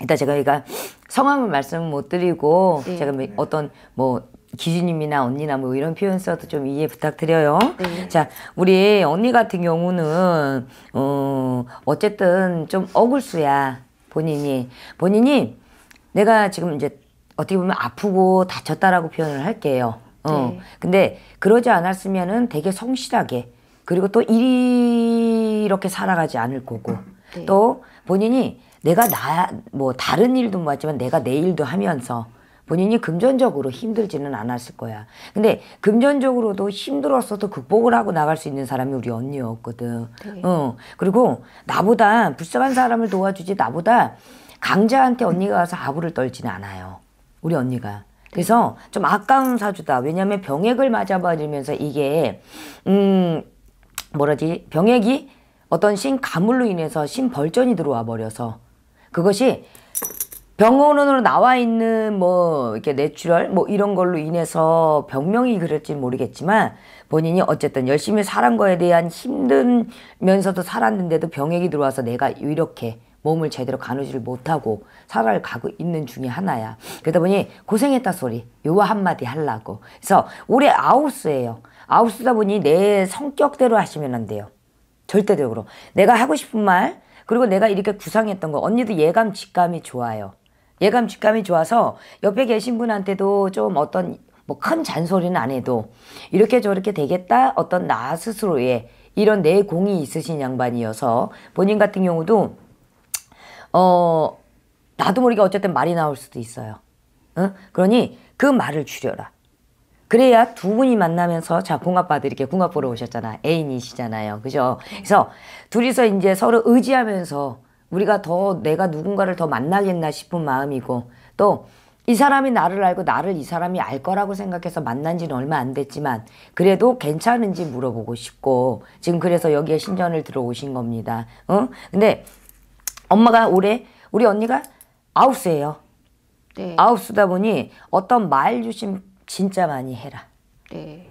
일단 제가 그러성함을 말씀 못 드리고 네. 제가 뭐 네. 어떤 뭐 기준님이나 언니나 뭐 이런 표현 써도 좀 이해 부탁드려요. 네. 자, 우리 언니 같은 경우는 어 어쨌든 좀 억울수야 본인이 본인이 내가 지금 이제 어떻게 보면 아프고 다쳤다라고 표현을 할게요. 어. 네. 근데 그러지 않았으면은 되게 성실하게 그리고 또 이렇게 살아가지 않을 거고 네. 또 본인이 내가 나 뭐 다른 일도 맞지만 내가 내 일도 하면서 본인이 금전적으로 힘들지는 않았을 거야. 근데 금전적으로도 힘들었어도 극복을 하고 나갈 수 있는 사람이 우리 언니였거든. 네. 어. 그리고 나보다 불쌍한 사람을 도와주지 나보다 강자한테 언니가 가서 아부를 떨지는 않아요. 우리 언니가. 네. 그래서 좀 아까운 사주다. 왜냐하면 병액을 맞아버리면서 이게 음 뭐라지 병액이 어떤 신가물로 인해서 신벌전이 들어와 버려서 그것이 병원으로 나와 있는 뭐 이렇게 내추럴 뭐 이런 걸로 인해서 병명이 그럴지 모르겠지만 본인이 어쨌든 열심히 살은 거에 대한 힘든면서도 살았는데도 병액이 들어와서 내가 이렇게 몸을 제대로 가누지를 못하고 살아가고 있는 중에 하나야. 그러다 보니 고생했다 소리 요 한마디 하려고. 그래서 올해 아홉수예요. 아홉수다 보니 내 성격대로 하시면 안 돼요. 절대적으로. 내가 하고 싶은 말 그리고 내가 이렇게 구상했던 거 언니도 예감 직감이 좋아요. 예감 직감이 좋아서 옆에 계신 분한테도 좀 어떤 뭐 큰 잔소리는 안 해도 이렇게 저렇게 되겠다 어떤 나 스스로의 이런 내공이 있으신 양반이어서 본인 같은 경우도 어 나도 모르게 어쨌든 말이 나올 수도 있어요. 응? 그러니 그 말을 줄여라. 그래야 두 분이 만나면서 자 궁합받을 이렇게 궁합 보러 오셨잖아 애인이시잖아요 그죠 그래서 둘이서 이제 서로 의지하면서 우리가 더 내가 누군가를 더 만나겠나 싶은 마음이고 또 이 사람이 나를 알고 나를 이 사람이 알 거라고 생각해서 만난 지는 얼마 안 됐지만 그래도 괜찮은지 물어보고 싶고 지금 그래서 여기에 신전을 들어오신 겁니다 응 어? 근데 엄마가 올해 우리 언니가 아홉 수예요 아홉 네. 수다 보니 어떤 말 주심 진짜 많이 해라. 네.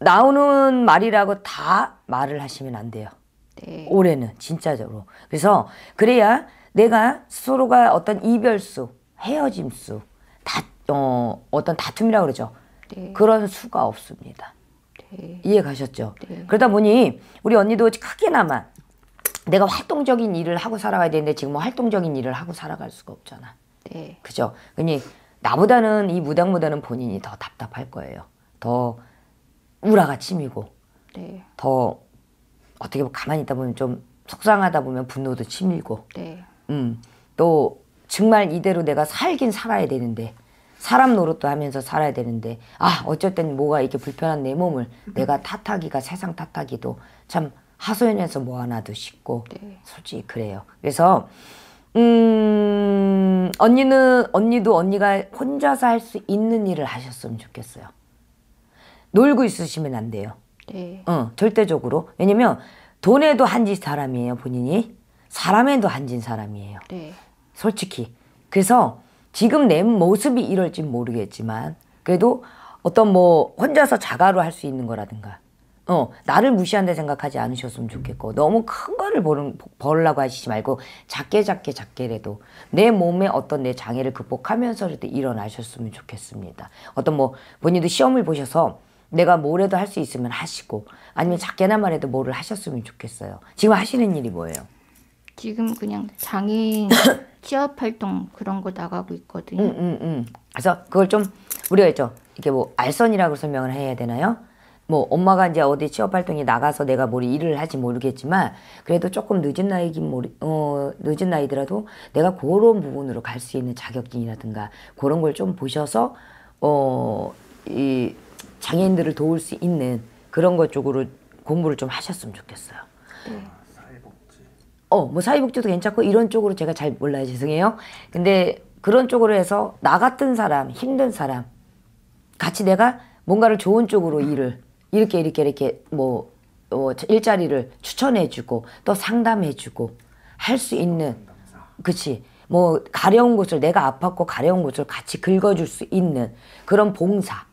나오는 말이라고 다 말을 하시면 안 돼요. 네. 올해는 진짜적으로. 그래서 그래야 내가 스스로가 어떤 이별수, 헤어짐 수, 다, 어, 어떤 다툼이라고 그러죠. 네. 그런 수가 없습니다. 네. 이해 가셨죠? 네. 그러다 보니 우리 언니도 크게나마 내가 활동적인 일을 하고 살아가야 되는데 지금 뭐 활동적인 일을 하고 살아갈 수가 없잖아. 네. 그죠? 그니 나보다는 이 무당보다는 본인이 더 답답할 거예요. 더 우라가 치밀고 네. 더 어떻게 보면 가만히 있다 보면 좀 속상하다 보면 분노도 치밀고 네. 음, 또 정말 이대로 내가 살긴 살아야 되는데 사람 노릇도 하면서 살아야 되는데 아 어쨌든 뭐가 이렇게 불편한 내 몸을 음. 내가 탓하기가 세상 탓하기도 참 하소연해서 뭐하나도 싶고 네. 솔직히 그래요. 그래서 음, 언니는, 언니도 언니가 혼자서 할 수 있는 일을 하셨으면 좋겠어요. 놀고 있으시면 안 돼요. 네. 어, 절대적으로. 왜냐면 돈에도 한진 사람이에요, 본인이. 사람에도 한진 사람이에요. 네. 솔직히. 그래서 지금 내 모습이 이럴진 모르겠지만 그래도 어떤 뭐 혼자서 자가로 할 수 있는 거라든가 어, 나를 무시한다 생각하지 않으셨으면 좋겠고 너무 큰 거를 보는, 벌려고 하시지 말고 작게 작게 작게라도 내 몸에 어떤 내 장애를 극복하면서라도 일어나셨으면 좋겠습니다. 어떤 뭐 본인도 시험을 보셔서 내가 뭐래도할 수 있으면 하시고 아니면 작게나마라도 뭐를 하셨으면 좋겠어요. 지금 하시는 일이 뭐예요? 지금 그냥 장애인 취업 활동 그런 거 나가고 있거든요. 음, 음, 음. 그래서 그걸 좀 우리가 있죠. 이게 뭐 알선이라고 설명을 해야 되나요? 뭐 엄마가 이제 어디 취업 활동에 나가서 내가 뭘 일을 할지 모르겠지만 그래도 조금 늦은 나이긴 모르 뭐, 어 늦은 나이더라도 내가 그런 부분으로 갈 수 있는 자격증이라든가 그런 걸 좀 보셔서 어 이 장애인들을 도울 수 있는 그런 것 쪽으로 공부를 좀 하셨으면 좋겠어요. 어, 뭐 사회복지도 괜찮고 이런 쪽으로 제가 잘 몰라요. 죄송해요. 근데 그런 쪽으로 해서 나 같은 사람, 힘든 사람 같이 내가 뭔가를 좋은 쪽으로 일을 이렇게 이렇게 이렇게 뭐 어, 일자리를 추천해주고 또 상담해주고 할 수 있는 그치 뭐 가려운 곳을 내가 아팠고 가려운 곳을 같이 긁어줄 수 있는 그런 봉사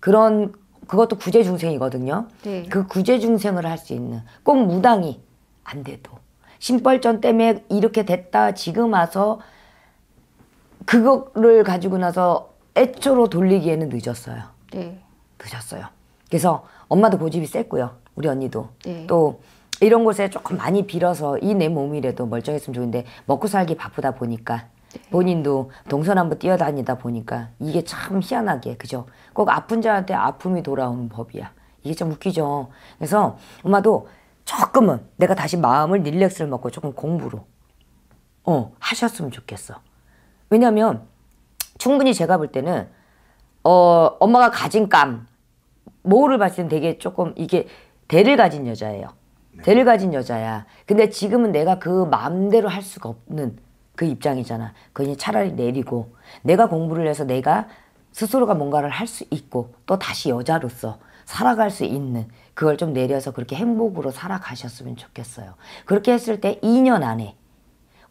그런 그것도 구제중생이거든요. 네. 그 구제중생을 할 수 있는 꼭 무당이 안 돼도 신벌전 때문에 이렇게 됐다 지금 와서 그거를 가지고 나서 애초로 돌리기에는 늦었어요. 네. 늦었어요. 그래서 엄마도 고집이 셌고요. 우리 언니도. 네. 또 이런 곳에 조금 많이 빌어서 이 내 몸이라도 멀쩡했으면 좋은데 먹고 살기 바쁘다 보니까 네. 본인도 동서남북 뛰어다니다 보니까 이게 참 희한하게 그죠? 꼭 아픈 자한테 아픔이 돌아오는 법이야. 이게 참 웃기죠. 그래서 엄마도 조금은 내가 다시 마음을 릴렉스를 먹고 조금 공부로 어 하셨으면 좋겠어. 왜냐면 하 충분히 제가 볼 때는 어 엄마가 가진 감 모를 봤을 땐 되게 조금 이게 대를 가진 여자예요. 네. 대를 가진 여자야. 근데 지금은 내가 그 마음대로 할 수가 없는 그 입장이잖아. 그냥 차라리 내리고 내가 공부를 해서 내가 스스로가 뭔가를 할 수 있고 또 다시 여자로서 살아갈 수 있는 그걸 좀 내려서 그렇게 행복으로 살아가셨으면 좋겠어요. 그렇게 했을 때 2년 안에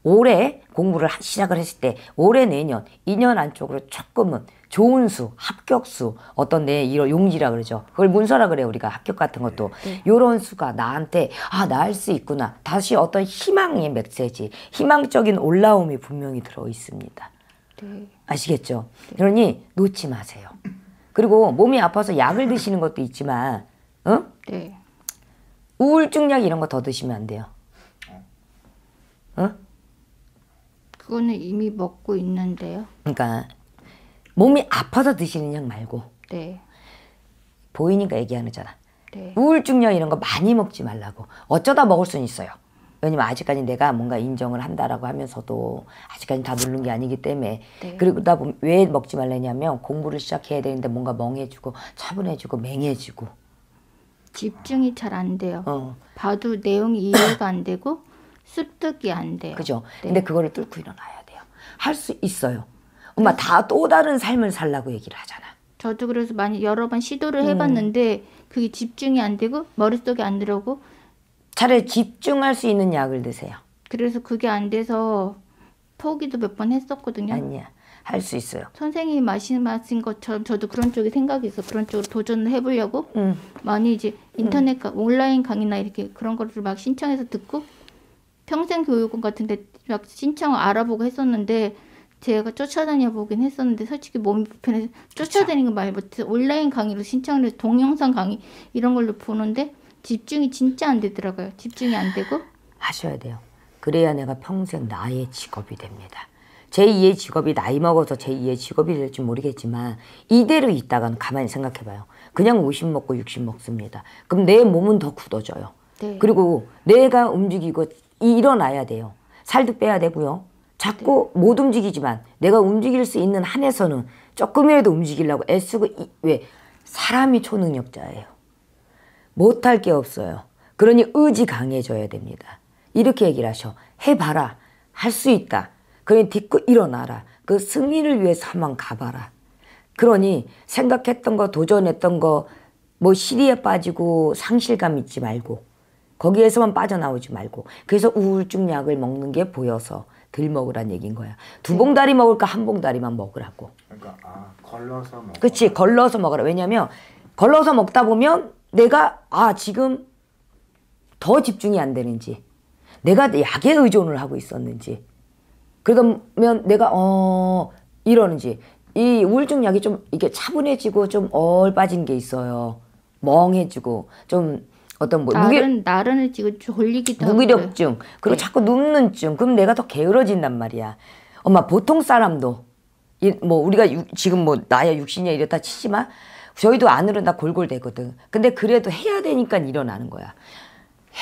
올해 공부를 시작을 했을 때 올해 내년 2년 안쪽으로 조금은 좋은 수, 합격수, 어떤 내 이런 용지라 그러죠. 그걸 문서라 그래요. 우리가 합격 같은 것도. 네. 요런 수가 나한테 아, 나 할 수 있구나. 다시 어떤 희망의 메시지, 희망적인 올라움이 분명히 들어 있습니다. 네. 아시겠죠? 네. 그러니 놓지 마세요. 그리고 몸이 아파서 약을 드시는 것도 있지만, 응? 어? 네. 우울증 약 이런 거 더 드시면 안 돼요. 응? 어? 그거는 이미 먹고 있는데요. 그러니까 몸이 아파서 드시는 약 말고 네. 보이니까 얘기하는 거잖아. 네. 우울증약 이런 거 많이 먹지 말라고. 어쩌다 먹을 수는 있어요. 왜냐면 아직까지 내가 뭔가 인정을 한다라고 하면서도 아직까지 다 누른 게 아니기 때문에 네. 그러다 보면 왜 먹지 말라냐면 공부를 시작해야 되는데 뭔가 멍해지고 차분해지고 맹해지고 집중이 잘 안 돼요. 어. 봐도 내용이 이해가 안 되고 습득이 안 돼요. 그죠? 네. 근데 그거를 뚫고 일어나야 돼요. 할 수 있어요. 엄마 다 또 다른 삶을 살라고 얘기를 하잖아. 저도 그래서 많이 여러 번 시도를 음. 해봤는데 음. 그게 집중이 안 되고 머릿속에 안 들어오고 차라리 집중할 수 있는 약을 드세요. 그래서 그게 안 돼서 포기도 몇 번 했었거든요. 아니야. 할 수 있어요. 선생님이 말씀하신 것처럼 저도 그런 쪽에 생각이 있어. 그런 쪽으로 도전을 해보려고 음. 많이 이제 음. 인터넷 음. 온라인 강의나 이렇게 그런 거를 막 신청해서 듣고 평생교육원 같은 데막 신청을 알아보고 했었는데 제가 쫓아다녀 보긴 했었는데 솔직히 몸이 불편해서 쫓아다니는 거말 못해 온라인 강의로 신청을 해서 동영상 강의 이런 걸로 보는데 집중이 진짜 안 되더라고요. 집중이 안 되고 하셔야 돼요. 그래야 내가 평생 나의 직업이 됩니다. 제2의 직업이 나이 먹어서 제2의 직업이 될지 모르겠지만 이대로 있다간 가만히 생각해봐요. 그냥 50 먹고 60 먹습니다. 그럼 내 몸은 더 굳어져요. 네. 그리고 내가 움직이고 일어나야 돼요. 살도 빼야 되고요. 자꾸 네. 못 움직이지만 내가 움직일 수 있는 한에서는 조금이라도 움직이려고 애쓰고 이, 왜 사람이 초능력자예요. 못할 게 없어요. 그러니 의지 강해져야 됩니다. 이렇게 얘기를 하셔. 해봐라. 할 수 있다. 그러니 딛고 일어나라. 그 승리를 위해서 한번 가봐라. 그러니 생각했던 거 도전했던 거 뭐 시리에 빠지고 상실감 있지 말고 거기에서만 빠져나오지 말고 그래서 우울증 약을 먹는 게 보여서 들 먹으란 얘기인 거야. 두 봉다리 먹을까 한 봉다리만 먹으라고. 그러니까 아, 걸러서 먹. 그렇지 걸러서 먹어라. 왜냐면 걸러서 먹다 보면 내가 아 지금 더 집중이 안 되는지 내가 약에 의존을 하고 있었는지 그러면 내가 어 이러는지 이 우울증 약이 좀 이게 차분해지고 좀 얼 빠진 게 있어요. 멍해지고 좀 어떤 뭐 나른, 나른을 지금 졸리기도 무기력증 하고요. 그리고 네. 자꾸 눕는증 그럼 내가 더 게으러진단 말이야 엄마 보통 사람도 이, 뭐 우리가 유, 지금 뭐 나야 육신이야 이랬다 치지만 저희도 안으로 다 골골대거든 근데 그래도 해야 되니까 일어나는 거야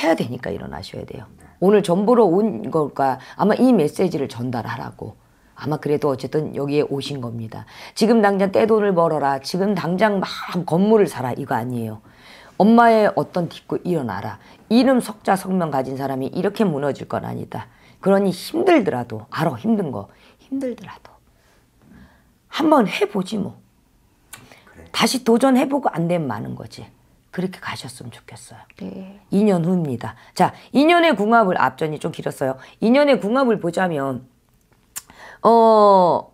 해야 되니까 일어나셔야 돼요 오늘 전보러 온 걸까 아마 이 메시지를 전달하라고 아마 그래도 어쨌든 여기에 오신 겁니다 지금 당장 떼돈을 벌어라 지금 당장 막 건물을 사라 이거 아니에요 엄마의 어떤 딛고 일어나라. 이름 속자 성명 가진 사람이 이렇게 무너질 건 아니다. 그러니 힘들더라도 알아 힘든 거 힘들더라도 한번 해보지 뭐. 다시 도전해보고 안 되면 많은 거지. 그렇게 가셨으면 좋겠어요. 네. 2년 후입니다. 자, 2년의 궁합을 앞전이 좀 길었어요. 2년의 궁합을 보자면 어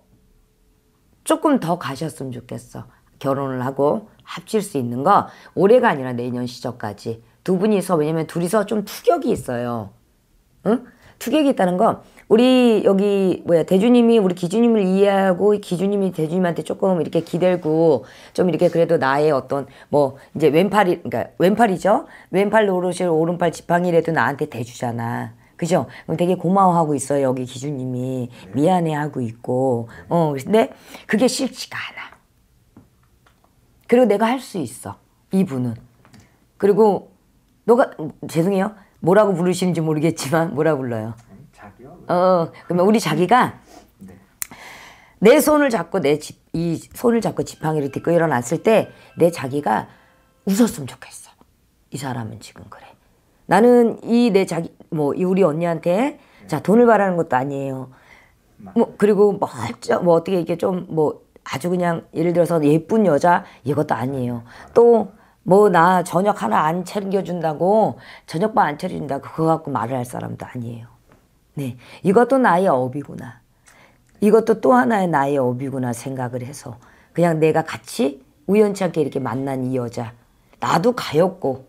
조금 더 가셨으면 좋겠어. 결혼을 하고 합칠 수 있는 거 올해가 아니라 내년 시절까지 두 분이서 왜냐면 둘이서 좀 투격이 있어요. 응? 투격이 있다는 건 우리 여기 뭐야 대주님이 우리 기주님을 이해하고 기주님이 대주님한테 조금 이렇게 기대고 좀 이렇게 그래도 나의 어떤 뭐 이제 왼팔이 그러니까 왼팔이죠 왼팔 노릇이 오른팔 지팡이라도 나한테 대주잖아 그죠 그럼 되게 고마워하고 있어요 여기 기주님이 미안해하고 있고 어 근데 그게 싫지가 않아 그리고 내가 할 수 있어. 이분은. 그리고 너가 죄송해요. 뭐라고 부르시는지 모르겠지만 뭐라 불러요? 자기요? 어, 어, 그러면 우리 자기가 네. 내 손을 잡고 내이 손을 잡고 지팡이를 딛고 일어났을 때 내 자기가 웃었으면 좋겠어. 이 사람은 지금 그래. 나는 이 내 자기 뭐이 우리 언니한테 네. 자 돈을 바라는 것도 아니에요. 맞아요. 뭐 그리고 멀뭐 어떻게 이게 좀뭐 아주 그냥 예를 들어서 예쁜 여자 이것도 아니에요. 또 뭐 나 저녁 하나 안 챙겨준다고 저녁밥 안 차려준다 그거 갖고 말을 할 사람도 아니에요. 네, 이것도 나의 업이구나. 이것도 또 하나의 나의 업이구나 생각을 해서 그냥 내가 같이 우연치 않게 이렇게 만난 이 여자 나도 가엾고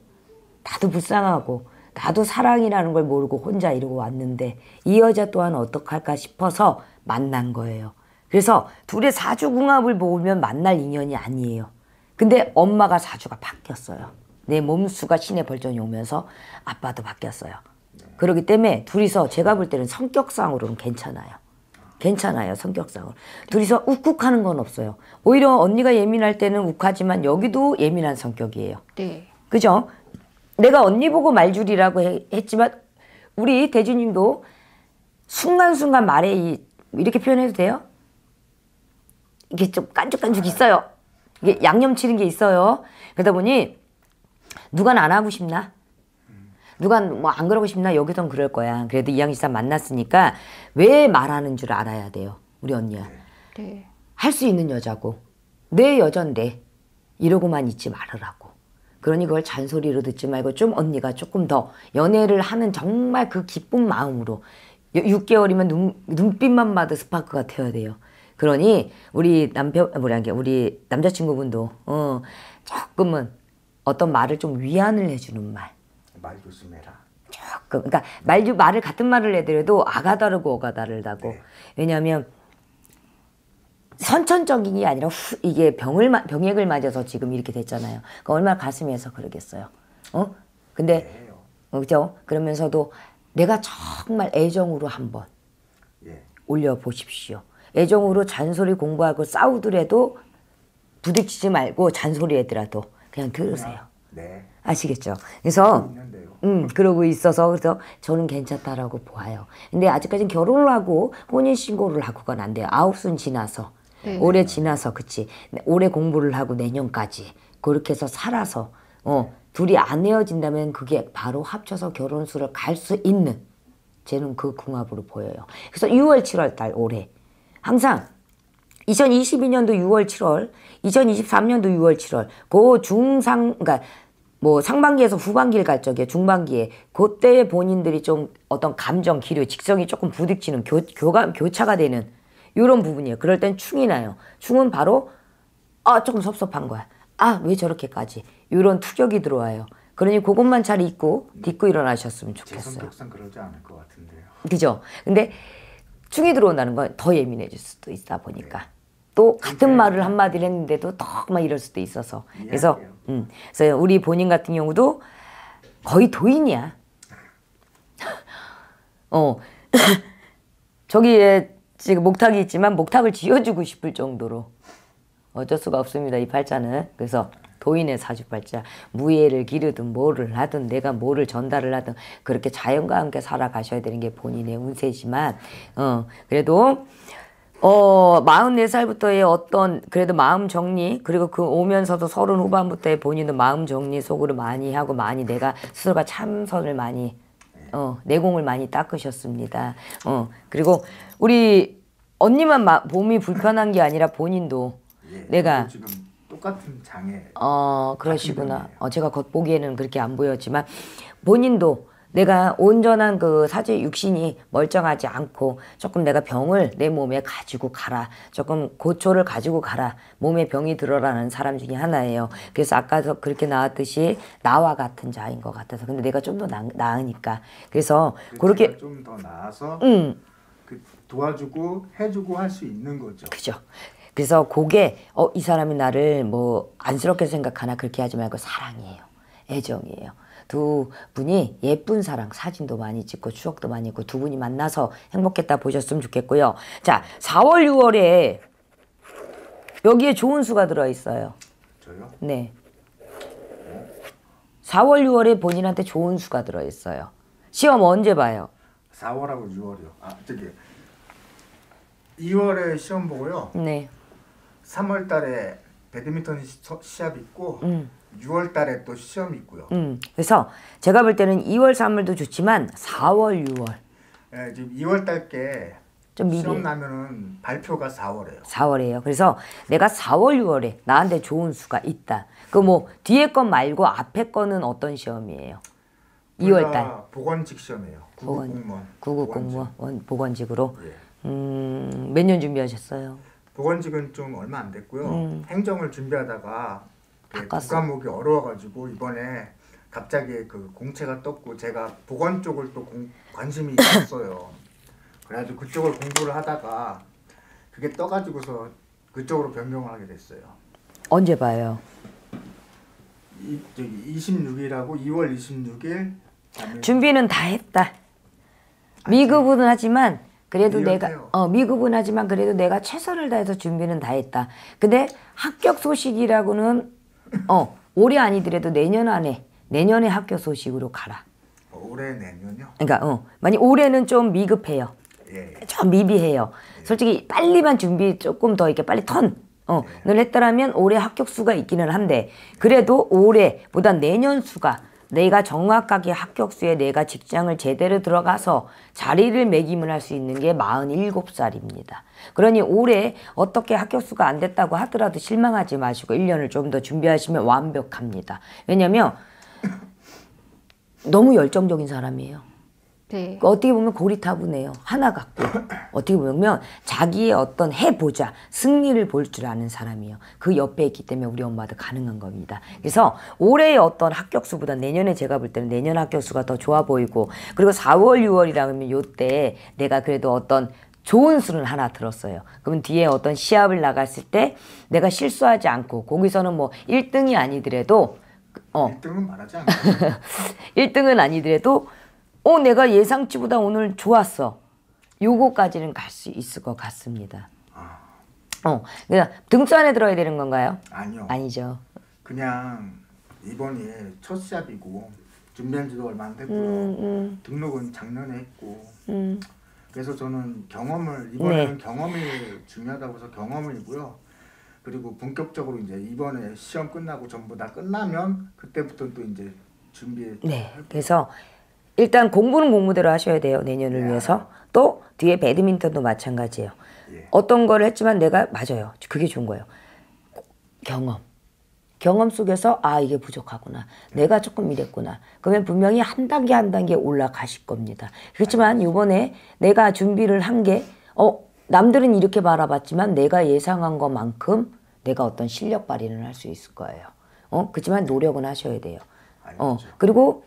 나도 불쌍하고 나도 사랑이라는 걸 모르고 혼자 이러고 왔는데 이 여자 또한 어떡할까 싶어서 만난 거예요. 그래서 둘의 사주궁합을 보면 만날 인연이 아니에요. 근데 엄마가 사주가 바뀌었어요. 내 몸수가 신의 벌전이 오면서 아빠도 바뀌었어요. 그러기 때문에 둘이서 제가 볼 때는 성격상으로는 괜찮아요. 괜찮아요 성격상으로 둘이서 욱욱하는 건 없어요 오히려 언니가 예민할 때는 욱하지만 여기도 예민한 성격이에요 네. 그죠 내가 언니 보고 말줄이라고 했지만 우리 대주님도 순간순간 말에 이, 이렇게 표현해도 돼요 이게 좀 깐죽깐죽 있어요. 이게 양념 치는 게 있어요. 그러다 보니 누가 안 하고 싶나? 누가 뭐 안 그러고 싶나? 여기선 그럴 거야. 그래도 이양시사 만났으니까 왜 말하는 줄 알아야 돼요. 우리 언니야. 네. 할 수 있는 여자고 내 여잔데 이러고만 있지 말으라고. 그러니 그걸 잔소리로 듣지 말고 좀 언니가 조금 더 연애를 하는 정말 그 기쁜 마음으로 6개월이면 눈, 눈빛만 봐도 스파크가 되어야 돼요. 그러니 우리 남편 아, 뭐라 게 우리 남자친구분도 어 조금은 어떤 말을 좀 위안을 해주는 말. 말 조심해라. 조금 그러니까 말 말을 같은 말을 해더라도 아가 다르고 어가 다르다고. 네. 왜냐하면 선천적인게 아니라 후, 이게 병을 병액을 맞아서 지금 이렇게 됐잖아요. 그러니까 얼마나 가슴에서 그러겠어요. 어? 근데 네. 어, 그죠? 그러면서도 내가 정말 애정으로 한번 네. 예. 올려 보십시오. 애정으로 잔소리 공부하고 싸우더라도 부딪히지 말고 잔소리 해더라도 그냥 들으세요. 네. 아시겠죠? 그래서 음 그러고 있어서 그래서 저는 괜찮다라고 보아요. 근데 아직까지 결혼을 하고 혼인 신고를 하고건 안 돼요. 아홉 순 지나서 네. 올해 지나서 그치 올해 공부를 하고 내년까지 그렇게 해서 살아서 어 네. 둘이 안 헤어진다면 그게 바로 합쳐서 결혼 수를 갈 수 있는 저는 그 궁합으로 보여요. 그래서 6월 7월 달 올해 항상 2022년도 6월 7월, 2023년도 6월 7월, 그 중상, 그니까뭐 상반기에서 후반기를 갈 적에 중반기에 그때 본인들이 좀 어떤 감정, 기류, 직성이 조금 부딪히는 교, 교감, 교차가 되는 이런 부분이에요. 그럴 땐 충이 나요. 충은 바로 아 조금 섭섭한 거야. 아 왜 저렇게까지 이런 투격이 들어와요. 그러니 그것만 잘 잊고 딛고 일어나셨으면 좋겠어요. 제 성격상 그러지 않을 것 같은데요. 그죠. 근데 충이 들어온다는 건 더 예민해질 수도 있다 보니까 네. 또 네. 같은 말을 한마디를 했는데도 더막 이럴 수도 있어서 그래서 음, 그래서 우리 본인 같은 경우도 거의 도인이야. 어 저기에 지금 목탁이 있지만 목탁을 지어주고 싶을 정도로 어쩔 수가 없습니다 이 팔자는 그래서 도인의 사주팔자 무예를 기르든 뭐를 하든 내가 뭐를 전달을 하든 그렇게 자연과 함께 살아가셔야 되는 게 본인의 운세지만 어 그래도 어 44살부터의 어떤 그래도 마음 정리 그리고 그 오면서도 서른 후반부터의 본인도 마음 정리 속으로 많이 하고 많이 내가 스스로가 참선을 많이 어 내공을 많이 닦으셨습니다. 어 그리고 우리 언니만 마, 몸이 불편한 게 아니라 본인도 예, 내가 똑같은 장애. 어 그러시구나. 어, 제가 겉보기에는 그렇게 안 보였지만 본인도 내가 온전한 그 사지 육신이 멀쩡하지 않고 조금 내가 병을 내 몸에 가지고 가라. 조금 고초를 가지고 가라. 몸에 병이 들어라는 사람 중에 하나예요. 그래서 아까도 그렇게 나왔듯이 나와 같은 자인 것 같아서. 근데 내가 좀 더 나으니까. 그래서 그 그렇게 좀 더 나아서 음. 그 도와주고 해주고 할 수 있는 거죠. 그죠. 그래서 그게 어, 이 사람이 나를 뭐 안쓰럽게 생각하나 그렇게 하지 말고 사랑이에요. 애정이에요. 두 분이 예쁜 사랑 사진도 많이 찍고 추억도 많이 있고 두 분이 만나서 행복했다 보셨으면 좋겠고요. 자, 4월 6월에 여기에 좋은 수가 들어 있어요. 저요? 네. 4월 6월에 본인한테 좋은 수가 들어 있어요. 시험 언제 봐요? 4월하고 6월이요. 아, 저기 2월에 시험 보고요. 네. 3월 달에 배드민턴 시합 있고 음. 6월 달에 또 시험이 있고요. 음. 그래서 제가 볼 때는 2월 3월도 좋지만 4월 6월. 예, 지금 2월 달께 좀 미리. 시험 나면은 발표가 4월에요. 4월이에요. 그래서 내가 4월 6월에 나한테 좋은 수가 있다. 그 뭐 뒤에 건 말고 앞에 거는 어떤 시험이에요? 2월 달. 보건직 시험이에요. 구급공무원. 구급공무원 보건직으로. 예. 음, 몇년 준비하셨어요? 보건직은좀 얼마 안 됐고요. 음. 행정을 준비하다가 그 국과목이 어려워가지고 이번에 갑자기 그 공채가 떴고 제가 보건 쪽을 또 공, 관심이 있었어요. 그래가지고 그쪽을 공부를 하다가 그게 떠가지고서 그쪽으로 변경을 하게 됐어요. 언제 봐요? 이, 저기 26일하고 2월 26일 준비는 다 했다. 미국은 하지만 그래도 내가 해요. 어, 미국은 하지만 그래도 내가 최선을 다해서 준비는 다 했다. 근데 합격 소식이라고는 어 올해 아니더라도 내년 안에 내년에 합격 소식으로 가라. 뭐 올해 내년요? 그러니까 어 만약 올해는 좀 미급해요. 예, 예, 좀 미비해요. 예. 솔직히 빨리만 준비 조금 더 이렇게 빨리 턴. 어,를 예. 했더라면 올해 합격 수가 있기는 한데 그래도 올해보다 내년 수가 내가 정확하게 합격수에 내가 직장을 제대로 들어가서 자리를 매김을 할 수 있는 게 47살입니다. 그러니 올해 어떻게 합격수가 안 됐다고 하더라도 실망하지 마시고 1년을 좀 더 준비하시면 완벽합니다. 왜냐면 너무 열정적인 사람이에요. 네. 어떻게 보면 고리타분해요. 하나 같고. 어떻게 보면 자기의 어떤 해보자, 승리를 볼 줄 아는 사람이에요. 그 옆에 있기 때문에 우리 엄마도 가능한 겁니다. 그래서 올해의 어떤 합격수보다 내년에 제가 볼 때는 내년 합격수가 더 좋아 보이고 그리고 4월, 6월이라면 요때 내가 그래도 어떤 좋은 수를 하나 들었어요. 그면 뒤에 어떤 시합을 나갔을 때 내가 실수하지 않고 거기서는 뭐 1등이 아니더라도 어. 1등은 말하지 않고 1등은 아니더라도 어 내가 예상치보다 오늘 좋았어. 요거까지는 갈 수 있을 것 같습니다. 아. 어, 그냥 등수 에 들어야 되는 건가요? 아니요. 아니죠. 그냥 이번이 첫 시합이고 준비한 지도 얼마 안 됐고요. 음, 음. 등록은 작년에 했고. 음. 그래서 저는 경험을 이번에는 네. 경험이 중요하다고 해서 경험이고요. 그리고 본격적으로 이제 이번에 시험 끝나고 전부 다 끝나면 그때부터 또 이제 준비해. 네. 그래서 일단 공부는 공부대로 하셔야 돼요. 내년을 위해서. 또 뒤에 배드민턴도 마찬가지예요. 예. 어떤 걸 했지만 내가 맞아요. 그게 좋은 거예요. 경험. 경험 속에서 아 이게 부족하구나. 예. 내가 조금 이랬구나. 그러면 분명히 한 단계 한 단계 올라가실 겁니다. 그렇지만 이번에 내가 준비를 한 게 어 남들은 이렇게 바라봤지만 내가 예상한 것만큼 내가 어떤 실력 발휘는 할 수 있을 거예요. 어 그렇지만 노력은 하셔야 돼요. 어 그리고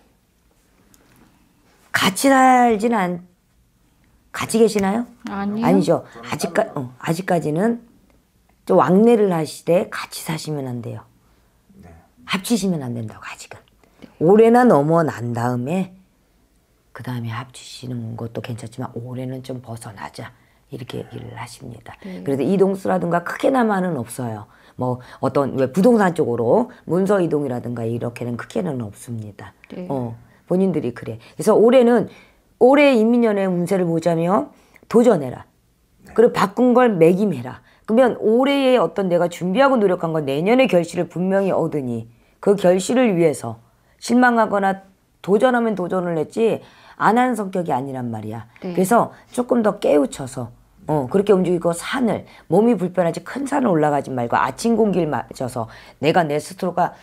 같이 살지는 않, 같이 계시나요? 아니요. 아니죠. 아직까, 어, 아직까지는 좀 왕래를 하시되 같이 사시면 안 돼요. 네. 합치시면 안 된다고 아직은. 네. 올해나 넘어난 다음에 그 다음에 합치시는 것도 괜찮지만 올해는 좀 벗어나자 이렇게 얘기를 하십니다. 네. 그래서 이동수라든가 크게나마는 없어요. 뭐 어떤 왜 부동산 쪽으로 문서 이동이라든가 이렇게는 크게는 없습니다. 네. 어. 본인들이 그래. 그래서 올해는 올해 인민년의 운세를 보자며 도전해라. 네. 그리고 바꾼 걸 매김해라. 그러면 올해의 어떤 내가 준비하고 노력한 건 내년의 결실을 분명히 얻으니 그 결실을 위해서 실망하거나 도전하면 도전을 했지 안 하는 성격이 아니란 말이야. 네. 그래서 조금 더 깨우쳐서 어 네. 그렇게 움직이고 산을 몸이 불편하지 큰 산을 올라가지 말고 아침 공기를 맞춰서 내가 내 스스로가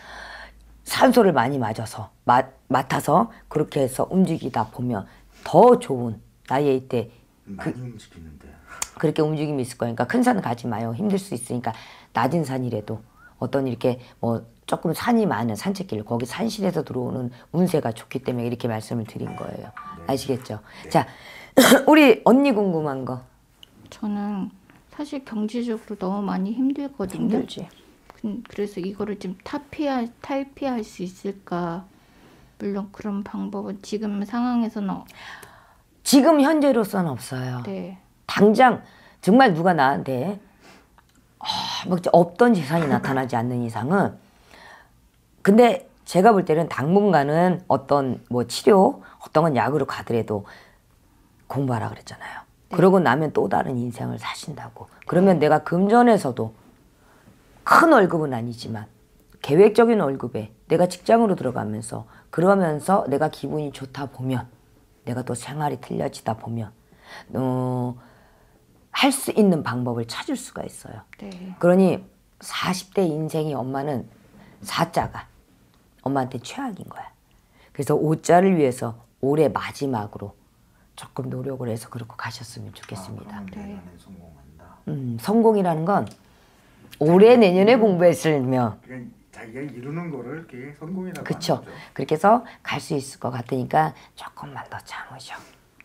산소를 많이 맞아서 마, 맡아서 그렇게 해서 움직이다 보면 더 좋은 나이에 이때 많이 그, 움직이는데 그렇게 움직임이 있을 거니까 큰산 가지 마요 힘들 수 있으니까 낮은 산이라도 어떤 이렇게 뭐 조금 산이 많은 산책길 거기 산실에서 들어오는 운세가 좋기 때문에 이렇게 말씀을 드린 거예요 네. 아시겠죠 네. 자 우리 언니 궁금한 거 저는 사실 경제적으로 너무 많이 힘들거든요 힘들지. 음, 그래서 이거를 좀 탈피할, 탈피할 수 있을까? 물론 그런 방법은 지금 상황에서는 지금 현재로서는 없어요. 네. 당장 정말 누가 나한테 아, 뭐 없던 재산이 나타나지 않는 이상은 근데 제가 볼 때는 당분간은 어떤 뭐 치료 어떤 건 약으로 가더라도 공부하라 그랬잖아요. 네. 그러고 나면 또 다른 인생을 사신다고. 그러면 네. 내가 금전에서도 큰 월급은 아니지만 계획적인 월급에 내가 직장으로 들어가면서 그러면서 내가 기분이 좋다 보면 내가 또 생활이 틀려지다 보면 어, 할 수 있는 방법을 찾을 수가 있어요. 네. 그러니 40대 인생이 엄마는 4자가 엄마한테 최악인 거야. 그래서 5자를 위해서 올해 마지막으로 조금 노력을 해서 그렇게 가셨으면 좋겠습니다. 아, 네. 음, 성공이라는 건 올해 내년에 공부했으며 그러니까 자기가 이루는 거를 이렇게 성공이라고 그쵸 그렇게 해서 갈 수 있을 것 같으니까 조금만 더 참으셔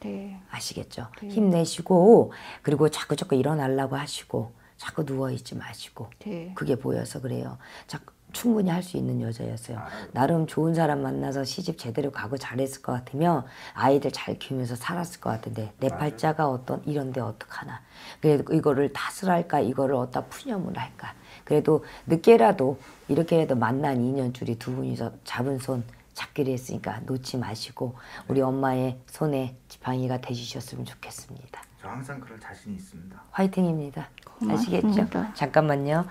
네. 아시겠죠 네. 힘내시고 그리고 자꾸 자꾸 일어나려고 하시고 자꾸 누워있지 마시고 네. 그게 보여서 그래요 자꾸 충분히 할 수 있는 여자였어요. 아, 네. 나름 좋은 사람 만나서 시집 제대로 가고 잘했을 것 같으며 아이들 잘 키우면서 살았을 것 같은데 내 아, 네. 팔자가 어떤 이런데 어떡하나. 그래도 이거를 탓을 할까 이거를 어디다 푸념을 할까. 그래도 늦게라도 이렇게라도 만난 인연 줄이 두 분이서 잡은 손 잡기로 했으니까 놓지 마시고 네. 우리 엄마의 손에 지팡이가 되주셨으면 좋겠습니다. 저 항상 그럴 자신이 있습니다. 화이팅입니다. 아시겠죠? 고맙습니다. 잠깐만요.